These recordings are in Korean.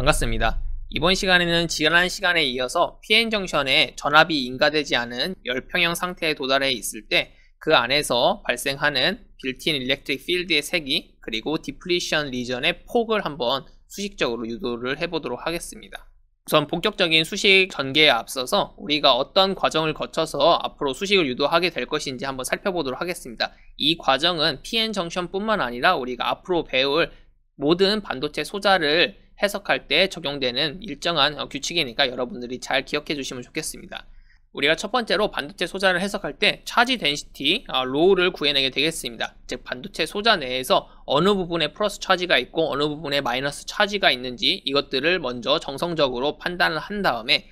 반갑습니다. 이번 시간에는 지난 시간에 이어서 PN 정션에 전압이 인가되지 않은 열평형 상태에 도달해 있을 때 그 안에서 발생하는 빌틴 일렉트릭 필드의 색이 그리고 디플리션 리전의 폭을 한번 수식적으로 유도를 해보도록 하겠습니다. 우선 본격적인 수식 전개에 앞서서 우리가 어떤 과정을 거쳐서 앞으로 수식을 유도하게 될 것인지 한번 살펴보도록 하겠습니다. 이 과정은 PN 정션뿐만 아니라 우리가 앞으로 배울 모든 반도체 소자를 해석할 때 적용되는 일정한 어, 규칙이니까 여러분들이 잘 기억해 주시면 좋겠습니다. 우리가 첫 번째로 반도체 소자를 해석할 때 차지 덴시티 로우를 어, 구해내게 되겠습니다. 즉 반도체 소자 내에서 어느 부분에 플러스 차지가 있고 어느 부분에 마이너스 차지가 있는지 이것들을 먼저 정성적으로 판단을 한 다음에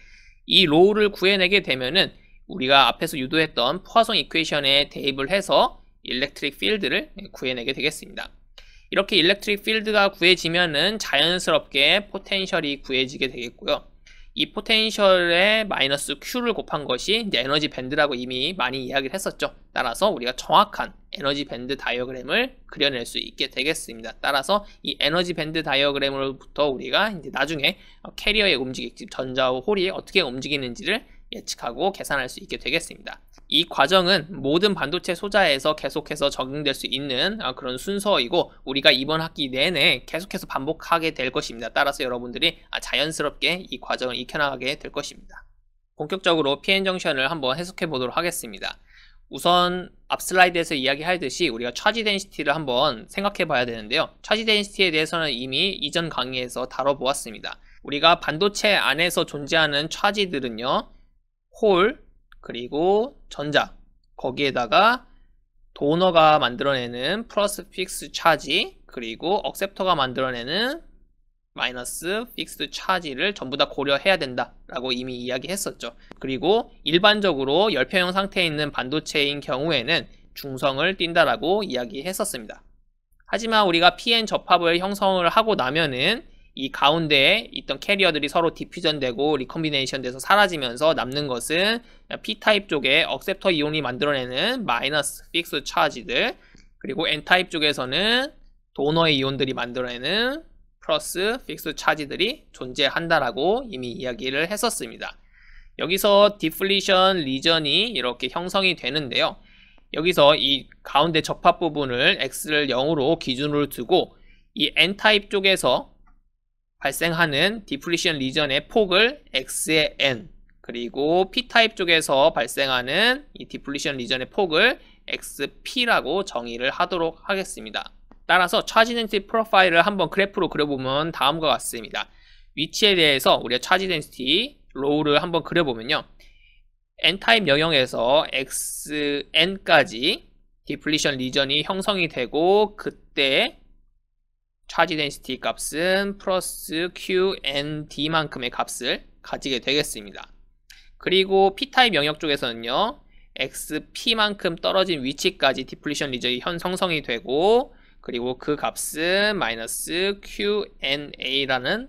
이 로우를 구해내게 되면은 우리가 앞에서 유도했던 포화성 이퀘이션에 대입을 해서 일렉트릭 필드를 구해내게 되겠습니다. 이렇게 일렉트릭 필드가 구해지면은 자연스럽게 포텐셜이 구해지게 되겠고요. 이 포텐셜의 마이너스 Q를 곱한 것이 이제 에너지 밴드라고 이미 많이 이야기를 했었죠. 따라서 우리가 정확한 에너지 밴드 다이어그램을 그려낼 수 있게 되겠습니다. 따라서 이 에너지 밴드 다이어그램으로부터 우리가 이제 나중에 캐리어의 움직임, 전자호 홀이 어떻게 움직이는지를 예측하고 계산할 수 있게 되겠습니다. 이 과정은 모든 반도체 소자에서 계속해서 적용될 수 있는 아, 그런 순서이고 우리가 이번 학기 내내 계속해서 반복하게 될 것입니다. 따라서 여러분들이 아, 자연스럽게 이 과정을 익혀나가게 될 것입니다. 본격적으로 PN 정션을 한번 해석해 보도록 하겠습니다. 우선 앞 슬라이드에서 이야기하듯이 우리가 차지 덴시티를 한번 생각해 봐야 되는데요. 차지 덴시티에 대해서는 이미 이전 강의에서 다뤄보았습니다. 우리가 반도체 안에서 존재하는 차지들은요. 홀, 그리고 전자. 거기에다가 도너가 만들어내는 플러스 픽스 차지, 그리고 억셉터가 만들어내는 마이너스 픽스 차지를 전부 다 고려해야 된다라고 이미 이야기했었죠. 그리고 일반적으로 열평형 상태에 있는 반도체인 경우에는 중성을 띈다라고 이야기했었습니다. 하지만 우리가 PN 접합을 형성을 하고 나면은 이 가운데에 있던 캐리어들이 서로 디퓨전되고 리컴비네이션 돼서 사라지면서 남는 것은 P타입 쪽에 억셉터 이온이 만들어내는 마이너스 픽스 차지들 그리고 N타입 쪽에서는 도너의 이온들이 만들어내는 플러스 픽스 차지들이 존재한다라고 이미 이야기를 했었습니다. 여기서 디플리션 리전이 이렇게 형성이 되는데요. 여기서 이 가운데 접합 부분을 x를 0으로 기준으로 두고 이 n타입 쪽에서 발생하는 디플리션 리전의 폭을 x의 n 그리고 P타입 쪽에서 발생하는 이 디플리션 리전의 폭을 XP라고 정의를 하도록 하겠습니다. 따라서 차지 덴시티 프로파일을 한번 그래프로 그려보면 다음과 같습니다. 위치에 대해서 우리가 차지 덴시티 로우를 한번 그려보면요. N타입 영역에서 XN까지 디플리션 리전이 형성이 되고 그때 차지 덴시티 값은 플러스 QND만큼의 값을 가지게 되겠습니다. 그리고 P타입 영역 쪽에서는요. XP만큼 떨어진 위치까지 디플리션 리저이 현 성성이 되고 그리고 그 값은 마이너스 QNA라는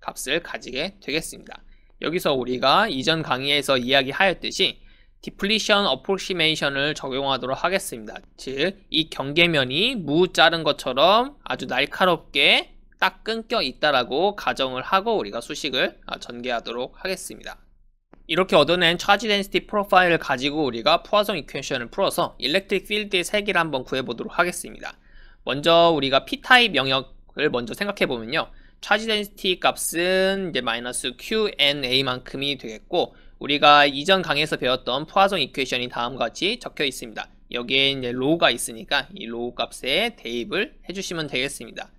값을 가지게 되겠습니다. 여기서 우리가 이전 강의에서 이야기하였듯이 디플리션 어프로시메이션을 적용하도록 하겠습니다. 즉, 이 경계면이 무 자른 것처럼 아주 날카롭게 딱 끊겨 있다라고 가정을 하고 우리가 수식을 아, 전개하도록 하겠습니다. 이렇게 얻어낸 차지 덴시티 프로파일을 가지고 우리가 푸아송 이퀘션을 풀어서 일렉트릭 필드의 세색를 한번 구해보도록 하겠습니다. 먼저 우리가 P타입 영역을 먼저 생각해보면요. 차지 덴시티 값은 이제 마이너스 QNA만큼이 되겠고 우리가 이전 강의에서 배웠던 포화송 이퀘이션이 다음과 같이 적혀 있습니다. 여기에 이제 로우가 있으니까 이 로우 값에 대입을 해주시면 되겠습니다.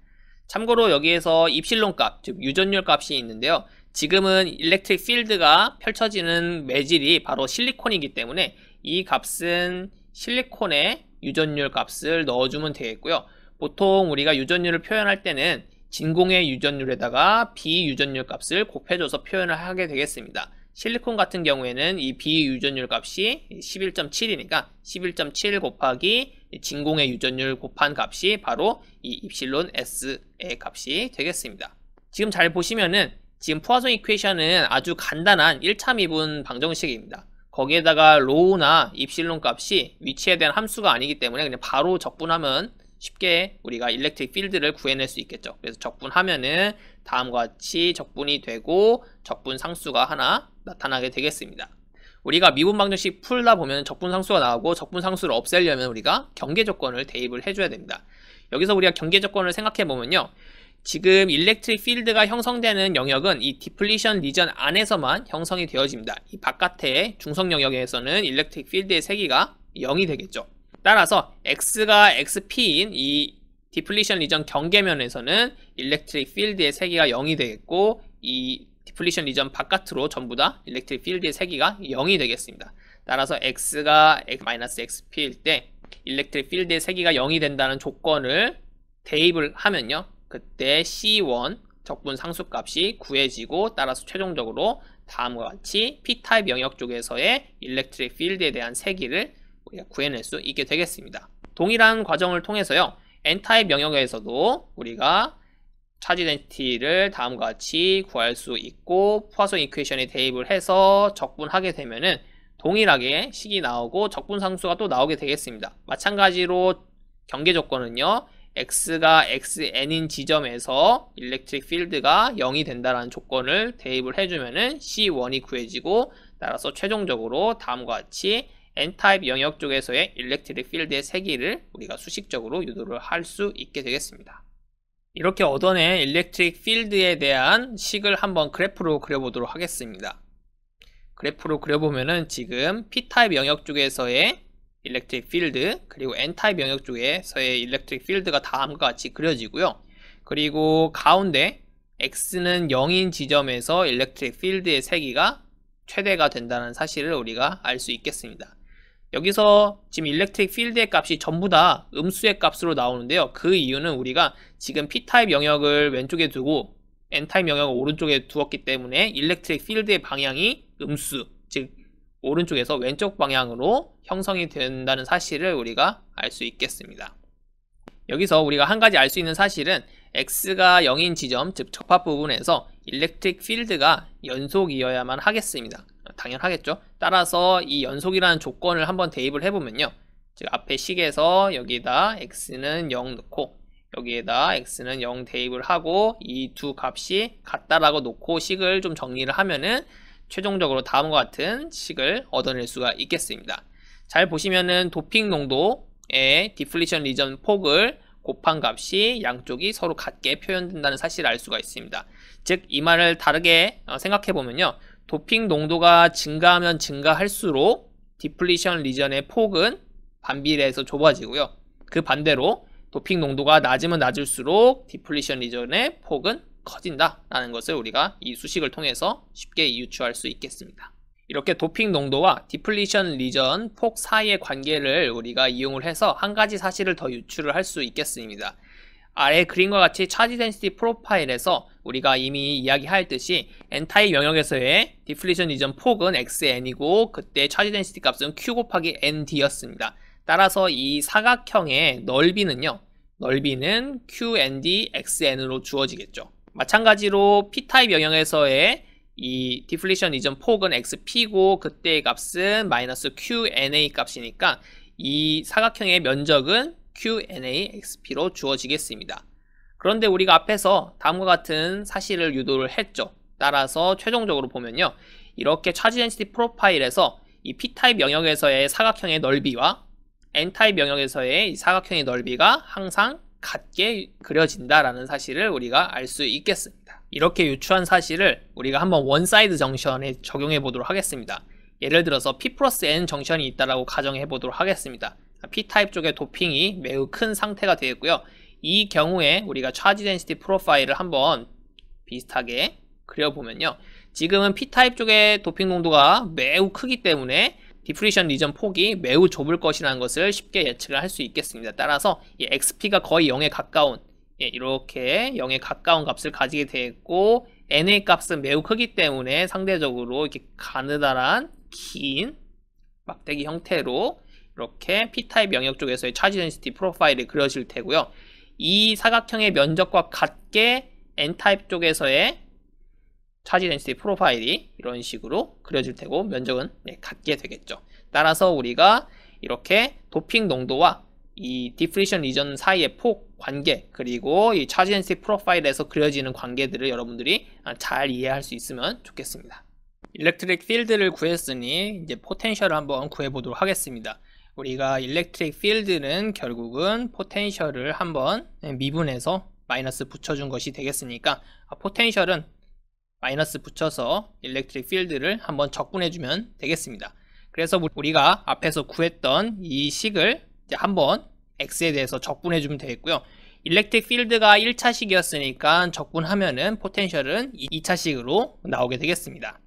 참고로 여기에서 입실론 값, 즉 유전율 값이 있는데요. 지금은 일렉트릭 필드가 펼쳐지는 매질이 바로 실리콘이기 때문에 이 값은 실리콘의 유전율 값을 넣어주면 되겠고요. 보통 우리가 유전율을 표현할 때는 진공의 유전율에다가 비유전율 값을 곱해줘서 표현을 하게 되겠습니다. 실리콘 같은 경우에는 이 비유전율 값이 11.7이니까 11.7 곱하기 진공의 유전율 곱한 값이 바로 이 입실론 S의 값이 되겠습니다. 지금 잘 보시면은 지금 푸아송 이퀘이션은 아주 간단한 1차 미분 방정식입니다. 거기에다가 로우나 입실론 값이 위치에 대한 함수가 아니기 때문에 그냥 바로 적분하면 쉽게 우리가 일렉트릭 필드를 구해낼 수 있겠죠. 그래서 적분하면은 다음과 같이 적분이 되고 적분 상수가 하나 나타나게 되겠습니다. 우리가 미분 방정식 풀다 보면 적분 상수가 나오고 적분 상수를 없애려면 우리가 경계 조건을 대입을 해줘야 됩니다. 여기서 우리가 경계 조건을 생각해 보면요. 지금 일렉트릭 필드가 형성되는 영역은 이 디플리션 리전 안에서만 형성이 되어집니다. 이 바깥의 중성 영역에서는 일렉트릭 필드의 세기가 0이 되겠죠. 따라서 X가 XP인 이 디플리션 리전 경계면에서는 일렉트릭 필드의 세기가 0이 되겠고 이 디플리션 리전 바깥으로 전부 다 일렉트릭 필드의 세기가 0이 되겠습니다. 따라서 X가 X-XP일 때 일렉트릭 필드의 세기가 0이 된다는 조건을 대입을 하면요. 그때 C1 적분 상수값이 구해지고 따라서 최종적으로 다음과 같이 P타입 영역 쪽에서의 일렉트릭 필드에 대한 세기를 예, 구해낼 수 있게 되겠습니다. 동일한 과정을 통해서요. n타입 영역에서도 우리가 차지 덴티를 다음과 같이 구할 수 있고 포화성 이퀘이션에 대입을 해서 적분하게 되면은 동일하게 식이 나오고 적분 상수가 또 나오게 되겠습니다. 마찬가지로 경계 조건은요. x가 xn인 지점에서 일렉트릭 필드가 0이 된다라는 조건을 대입을 해주면은 c1이 구해지고 따라서 최종적으로 다음과 같이 N타입 영역 쪽에서의 일렉트릭 필드의 세기를 우리가 수식적으로 유도를 할 수 있게 되겠습니다. 이렇게 얻어낸 일렉트릭 필드에 대한 식을 한번 그래프로 그려보도록 하겠습니다. 그래프로 그려보면은 지금 P타입 영역 쪽에서의 일렉트릭 필드 그리고 N타입 영역 쪽에서의 일렉트릭 필드가 다음과 같이 그려지고요. 그리고 가운데 X는 0인 지점에서 일렉트릭 필드의 세기가 최대가 된다는 사실을 우리가 알 수 있겠습니다. 여기서 지금 일렉트릭 필드의 값이 전부 다 음수의 값으로 나오는데요. 그 이유는 우리가 지금 P타입 영역을 왼쪽에 두고 N타입 영역을 오른쪽에 두었기 때문에 일렉트릭 필드의 방향이 음수, 즉 오른쪽에서 왼쪽 방향으로 형성이 된다는 사실을 우리가 알 수 있겠습니다. 여기서 우리가 한 가지 알 수 있는 사실은 x가 0인 지점, 즉 접합 부분에서 일렉트릭 필드가 연속이어야만 하겠습니다. 당연하겠죠. 따라서 이 연속이라는 조건을 한번 대입을 해보면요. 즉 앞에 식에서 여기에다 x는 0 넣고 여기에다 x는 0 대입을 하고 이 두 값이 같다라고 놓고 식을 좀 정리를 하면은 최종적으로 다음과 같은 식을 얻어낼 수가 있겠습니다. 잘 보시면은 도핑 농도의 디플리션 리전 폭을 곱한 값이 양쪽이 서로 같게 표현된다는 사실을 알 수가 있습니다. 즉 이 말을 다르게 어, 생각해 보면요. 도핑 농도가 증가하면 증가할수록 디플리션 리전의 폭은 반비례해서 좁아지고요. 그 반대로 도핑 농도가 낮으면 낮을수록 디플리션 리전의 폭은 커진다라는 것을 우리가 이 수식을 통해서 쉽게 유추할 수 있겠습니다. 이렇게 도핑 농도와 디플리션 리전 폭 사이의 관계를 우리가 이용을 해서 한 가지 사실을 더 유추를 할 수 있겠습니다. 아래 그림과 같이 차지 덴시티 프로파일에서 우리가 이미 이야기하였듯이 n타입 영역에서의 디플레이션 리전 폭은 xn이고 그때 차지 덴시티 값은 q 곱하기 nd였습니다. 따라서 이 사각형의 넓이는요. 넓이는 qnd xn으로 주어지겠죠. 마찬가지로 p타입 영역에서의 이 디플레이션 리전 폭은 xp고 그때의 값은 마이너스 qna 값이니까 이 사각형의 면적은 QNAXP로 주어지겠습니다. 그런데 우리가 앞에서 다음과 같은 사실을 유도를 했죠. 따라서 최종적으로 보면요. 이렇게 차지 엔시티 프로파일에서 이 P타입 영역에서의 사각형의 넓이와 N타입 영역에서의 사각형의 넓이가 항상 같게 그려진다라는 사실을 우리가 알 수 있겠습니다. 이렇게 유추한 사실을 우리가 한번 원사이드 정션에 적용해 보도록 하겠습니다. 예를 들어서 P 플러스 N 정션이 있다라고 가정해 보도록 하겠습니다. P타입 쪽의 도핑이 매우 큰 상태가 되겠고요. 이 경우에 우리가 차지 덴시티 프로파일을 한번 비슷하게 그려보면요. 지금은 P타입 쪽의 도핑 농도가 매우 크기 때문에 디프리션 리전 폭이 매우 좁을 것이라는 것을 쉽게 예측을 할 수 있겠습니다. 따라서 이 XP가 거의 0에 가까운 예, 이렇게 0에 가까운 값을 가지게 되고 NA 값은 매우 크기 때문에 상대적으로 이렇게 가느다란 긴 막대기 형태로 이렇게 P타입 영역 쪽에서의 차지 덴시티 프로파일이 그려질 테고요. 이 사각형의 면적과 같게 N타입 쪽에서의 차지 덴시티 프로파일이 이런 식으로 그려질 테고 면적은 네, 같게 되겠죠. 따라서 우리가 이렇게 도핑 농도와 이 디프리션 리전 사이의 폭 관계 그리고 이 차지 덴시티 프로파일에서 그려지는 관계들을 여러분들이 아, 잘 이해할 수 있으면 좋겠습니다. 일렉트릭 필드를 구했으니 이제 포텐셜을 한번 구해보도록 하겠습니다. 우리가 일렉트릭 필드는 결국은 포텐셜을 한번 네, 미분해서 마이너스 붙여준 것이 되겠으니까 포텐셜은 아, 마이너스 붙여서 일렉트릭 필드를 한번 적분해주면 되겠습니다. 그래서 우리가 앞에서 구했던 이 식을 한번 x에 대해서 적분해주면 되겠고요. 일렉트릭 필드가 1차식이었으니까 적분하면은 포텐셜은 2차식으로 나오게 되겠습니다.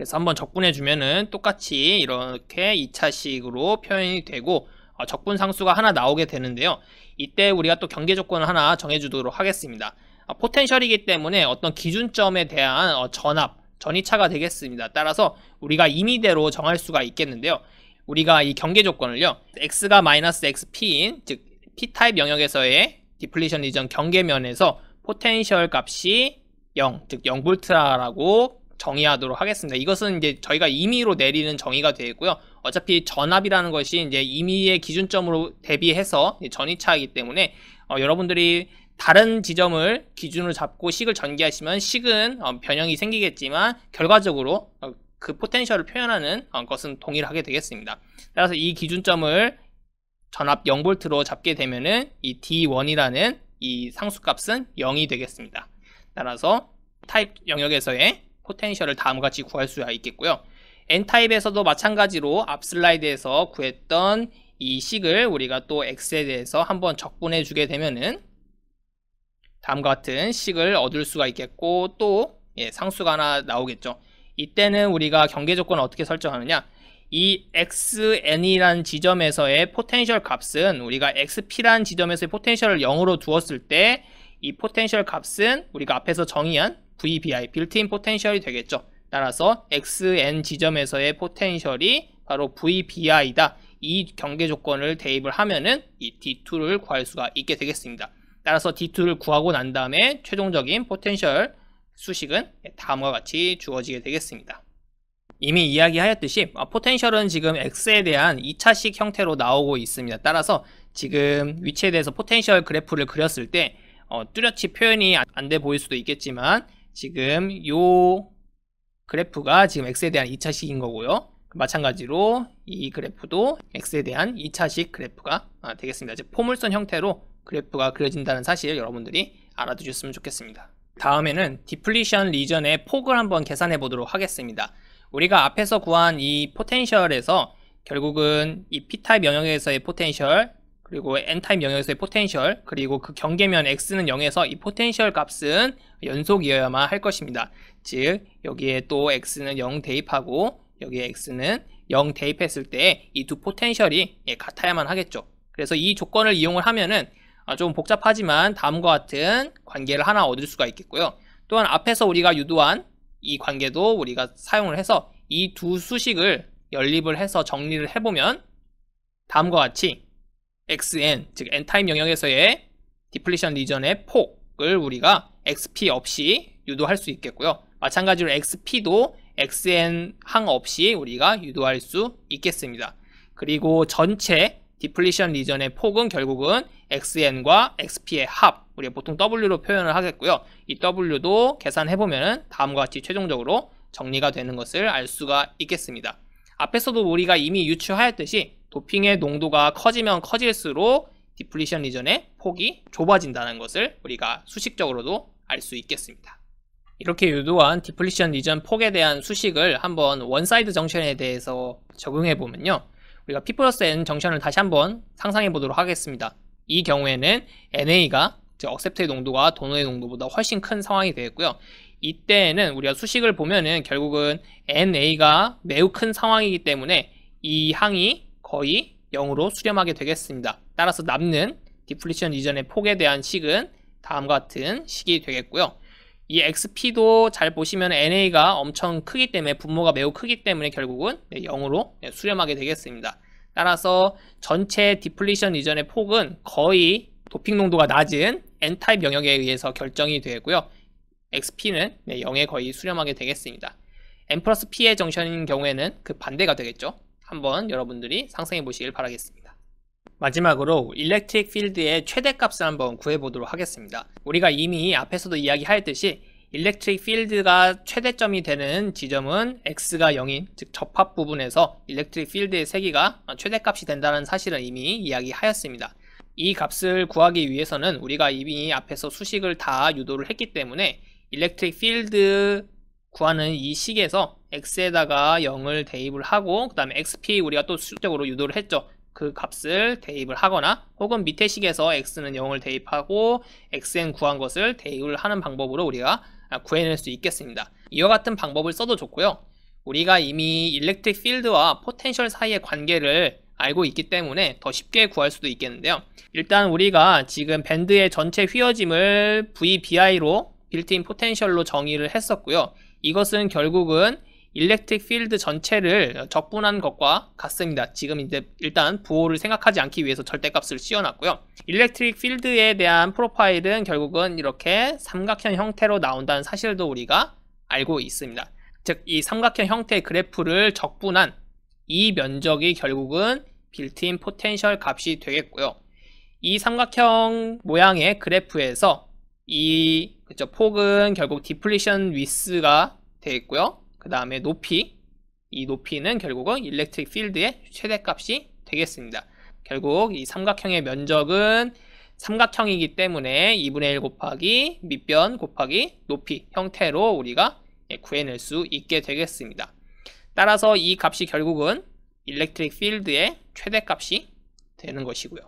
그래서 한번 적분해 주면은 똑같이 이렇게 2차식으로 표현이 되고 어, 적분 상수가 하나 나오게 되는데요. 이때 우리가 또 경계 조건을 하나 정해주도록 하겠습니다. 어, 포텐셜이기 때문에 어떤 기준점에 대한 어, 전압, 전이차가 되겠습니다. 따라서 우리가 임의대로 정할 수가 있겠는데요. 우리가 이 경계 조건을요. x가 마이너스 xp인 즉 p타입 영역에서의 디플레이션 리전 경계면에서 포텐셜 값이 0, 즉 0V라고 정의하도록 하겠습니다. 이것은 이제 저희가 임의로 내리는 정의가 되겠고요. 어차피 전압이라는 것이 이제 임의의 기준점으로 대비해서 전위차이기 때문에 어, 여러분들이 다른 지점을 기준으로 잡고 식을 전개하시면 식은 어, 변형이 생기겠지만 결과적으로 어, 그 포텐셜을 표현하는 어, 것은 동일하게 되겠습니다. 따라서 이 기준점을 전압 0볼트로 잡게 되면은 이 D1이라는 이 상수값은 0이 되겠습니다. 따라서 타입 영역에서의 포텐셜을 다음과 같이 구할 수가 있겠고요. N타입에서도 마찬가지로 앞 슬라이드에서 구했던 이 식을 우리가 또 X에 대해서 한번 적분해 주게 되면은 다음과 같은 식을 얻을 수가 있겠고 또 예, 상수가 하나 나오겠죠. 이때는 우리가 경계 조건을 어떻게 설정하느냐 이 xn이란 지점에서의 포텐셜 값은 우리가 xp란 지점에서의 포텐셜을 0으로 두었을 때 이 포텐셜 값은 우리가 앞에서 정의한 VBI, 빌트인 포텐셜이 되겠죠. 따라서 XN 지점에서의 포텐셜이 바로 VBI다. 이 경계 조건을 대입을 하면은 이 D2를 구할 수가 있게 되겠습니다. 따라서 D2를 구하고 난 다음에 최종적인 포텐셜 수식은 다음과 같이 주어지게 되겠습니다. 이미 이야기하였듯이 포텐셜은 아, 지금 x에 대한 2차식 형태로 나오고 있습니다. 따라서 지금 위치에 대해서 포텐셜 그래프를 그렸을 때 어, 뚜렷이 표현이 안 돼 보일 수도 있겠지만 지금 요 그래프가 지금 x에 대한 2차식인 거고요. 마찬가지로 이 그래프도 x에 대한 2차식 그래프가 아, 되겠습니다. 즉 포물선 형태로 그래프가 그려진다는 사실 여러분들이 알아두셨으면 좋겠습니다. 다음에는 디플리션 리전의 폭을 한번 계산해 보도록 하겠습니다. 우리가 앞에서 구한 이 포텐셜에서 결국은 이 P타입 영역에서의 포텐셜 그리고 n타임 영역에서의 포텐셜 그리고 그 경계면 x는 0에서 이 포텐셜 값은 연속이어야만 할 것입니다. 즉 여기에 또 x는 0 대입하고 여기에 x는 0 대입했을 때 이 두 포텐셜이 예, 같아야만 하겠죠. 그래서 이 조건을 이용을 하면은 아, 좀 복잡하지만 다음과 같은 관계를 하나 얻을 수가 있겠고요. 또한 앞에서 우리가 유도한 이 관계도 우리가 사용을 해서 이 두 수식을 연립을 해서 정리를 해보면 다음과 같이 xn 즉 n 타임 영역에서의 디플리션 리전의 폭을 우리가 xp 없이 유도할 수 있겠고요. 마찬가지로 xp도 xn 항 없이 우리가 유도할 수 있겠습니다. 그리고 전체 디플리션 리전의 폭은 결국은 xn과 xp의 합 우리가 보통 w로 표현을 하겠고요. 이 w도 계산해보면 다음과 같이 최종적으로 정리가 되는 것을 알 수가 있겠습니다. 앞에서도 우리가 이미 유추하였듯이 도핑의 농도가 커지면 커질수록 디플리션 리전의 폭이 좁아진다는 것을 우리가 수식적으로도 알 수 있겠습니다. 이렇게 유도한 디플리션 리전 폭에 대한 수식을 한번 원사이드 정션에 대해서 적용해 보면요. 우리가 P 플러스 N 정션을 다시 한번 상상해 보도록 하겠습니다. 이 경우에는 NA가 즉 억셉트의 농도가 도너의 농도보다 훨씬 큰 상황이 되겠고요. 이때에는 우리가 수식을 보면은 결국은 NA가 매우 큰 상황이기 때문에 이 항이 거의 0으로 수렴하게 되겠습니다. 따라서 남는 디플리션 이전의 폭에 대한 식은 다음과 같은 식이 되겠고요. 이 XP도 잘 보시면 NA가 엄청 크기 때문에 분모가 매우 크기 때문에 결국은 0으로 수렴하게 되겠습니다. 따라서 전체 디플리션 이전의 폭은 거의 도핑 농도가 낮은 N타입 영역에 의해서 결정이 되고요. xp는 네, 0에 거의 수렴하게 되겠습니다. n 플러스 p의 정션인 경우에는 그 반대가 되겠죠. 한번 여러분들이 상상해 보시길 바라겠습니다. 마지막으로 일렉트릭 필드의 최대값을 한번 구해보도록 하겠습니다. 우리가 이미 앞에서도 이야기하였듯이 일렉트릭 필드가 최대점이 되는 지점은 x가 0인 즉 접합 부분에서 일렉트릭 필드의 세기가 최대값이 된다는 사실을 이미 이야기하였습니다. 이 값을 구하기 위해서는 우리가 이미 앞에서 수식을 다 유도를 했기 때문에 일렉트릭 필드 구하는 이 식에서 x에다가 0을 대입을 하고 그 다음에 xp 우리가 또 수적으로 유도를 했죠. 그 값을 대입을 하거나 혹은 밑에 식에서 x는 0을 대입하고 xn 구한 것을 대입을 하는 방법으로 우리가 구해낼 수 있겠습니다. 이와 같은 방법을 써도 좋고요. 우리가 이미 일렉트릭 필드와 포텐셜 사이의 관계를 알고 있기 때문에 더 쉽게 구할 수도 있겠는데요. 일단 우리가 지금 밴드의 전체 휘어짐을 VBI로 빌트인 포텐셜로 정의를 했었고요. 이것은 결국은 일렉트릭 필드 전체를 적분한 것과 같습니다. 지금 이제 일단 부호를 생각하지 않기 위해서 절대값을 씌워놨고요. 일렉트릭 필드에 대한 프로파일은 결국은 이렇게 삼각형 형태로 나온다는 사실도 우리가 알고 있습니다. 즉, 이 삼각형 형태의 그래프를 적분한 이 면적이 결국은 빌트인 포텐셜 값이 되겠고요. 이 삼각형 모양의 그래프에서 이 그쵸 폭은 결국 디플리션 위스가 되어있고요그 다음에 높이 이 높이는 결국은 일렉트릭 필드의 최대값이 되겠습니다 결국 이 삼각형의 면적은 삼각형이기 때문에 2분의 1 곱하기 밑변 곱하기 높이 형태로 우리가 예, 구해낼 수 있게 되겠습니다 따라서 이 값이 결국은 일렉트릭 필드의 최대값이 되는 것이고요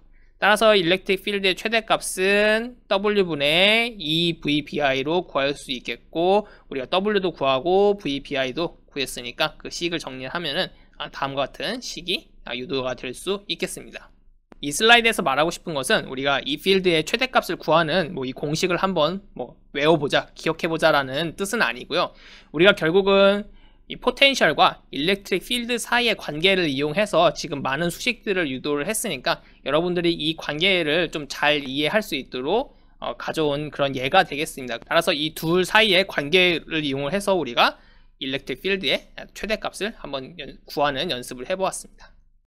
따라서 일렉트릭 필드의 최대값은 W분의 e v b i 로 구할 수 있겠고 우리가 W도 구하고 VBI도 구했으니까 그 식을 정리하면은 아, 다음과 같은 식이 아, 유도가 될 수 있겠습니다. 이 슬라이드에서 말하고 싶은 것은 우리가 이 필드의 최대값을 구하는 뭐 이 공식을 한번 뭐 외워보자, 기억해보자라는 뜻은 아니고요. 우리가 결국은 이 포텐셜과 일렉트릭 필드 사이의 관계를 이용해서 지금 많은 수식들을 유도를 했으니까 여러분들이 이 관계를 좀 잘 이해할 수 있도록 어, 가져온 그런 예가 되겠습니다. 따라서 이 둘 사이의 관계를 이용 해서 우리가 일렉트릭 필드의 최대값을 한번 구하는 연습을 해보았습니다.